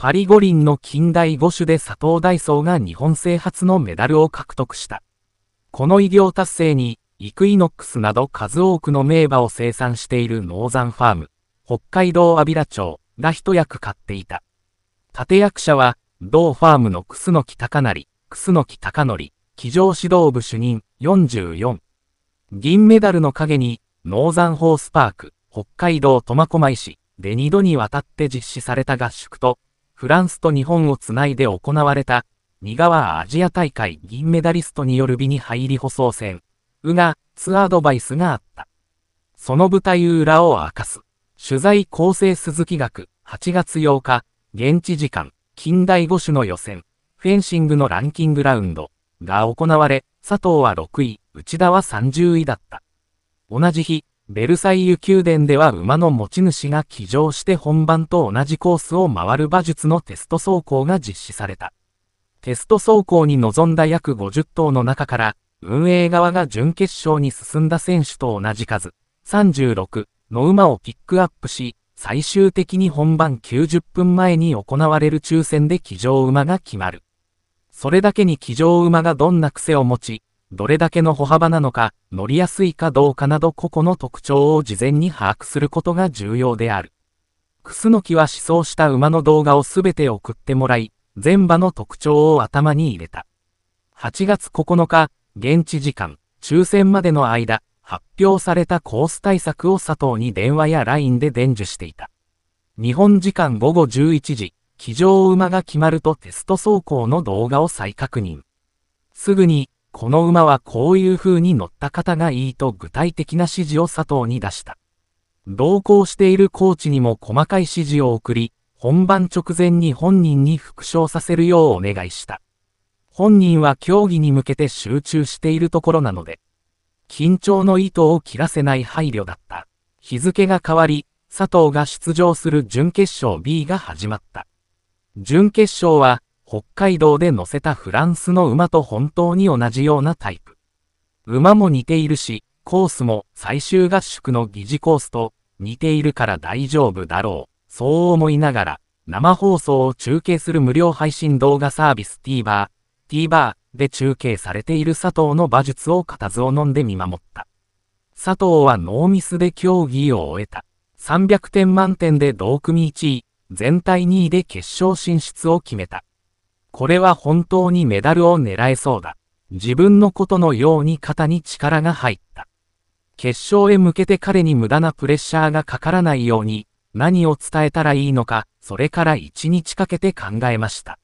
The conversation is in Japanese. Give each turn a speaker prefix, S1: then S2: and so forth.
S1: パリ五輪の近代五種で佐藤大壮が日本製初のメダルを獲得した。この偉業達成に、イクイノックスなど数多くの名馬を生産しているノーザンファーム、北海道安平町が一役買っていた。立役者は、同ファームの楠木隆成、楠木隆則、騎乗指導部主任44。銀メダルの陰に、ノーザンホースパーク、北海道苫小牧市で二度にわたって実施された合宿と、フランスと日本をつないで行われた、三河アジア大会銀メダリストによる美に入り舗装戦、うが、ツアドバイスがあった。その舞台裏を明かす。取材構成鈴木学、8月8日、現地時間、近代五種の予選、フェンシングのランキングラウンドが行われ、佐藤は6位、内田は30位だった。同じ日、ベルサイユ宮殿では馬の持ち主が騎乗して本番と同じコースを回る馬術のテスト走行が実施された。テスト走行に臨んだ約50頭の中から、運営側が準決勝に進んだ選手と同じ数、36の馬をピックアップし、最終的に本番90分前に行われる抽選で騎乗馬が決まる。それだけに騎乗馬がどんな癖を持ち、どれだけの歩幅なのか、乗りやすいかどうかなど個々の特徴を事前に把握することが重要である。クスノキは思想した馬の動画をすべて送ってもらい、全馬の特徴を頭に入れた。8月9日、現地時間、抽選までの間、発表されたコース対策を佐藤に電話や LINE で伝授していた。日本時間午後11時、騎乗馬が決まるとテスト走行の動画を再確認。すぐに、この馬はこういう風に乗った方がいいと具体的な指示を佐藤に出した。同行しているコーチにも細かい指示を送り、本番直前に本人に復唱させるようお願いした。本人は競技に向けて集中しているところなので、緊張の意図を切らせない配慮だった。日付が変わり、佐藤が出場する準決勝 B が始まった。準決勝は、北海道で乗せたフランスの馬と本当に同じようなタイプ。馬も似ているし、コースも最終合宿の疑似コースと似ているから大丈夫だろう。そう思いながら、生放送を中継する無料配信動画サービス TVer、TVer で中継されている佐藤の馬術を固唾を飲んで見守った。佐藤はノーミスで競技を終えた。300点満点で同組1位、全体2位で決勝進出を決めた。これは本当にメダルを狙えそうだ。自分のことのように肩に力が入った。決勝へ向けて彼に無駄なプレッシャーがかからないように、何を伝えたらいいのか、それから一日かけて考えました。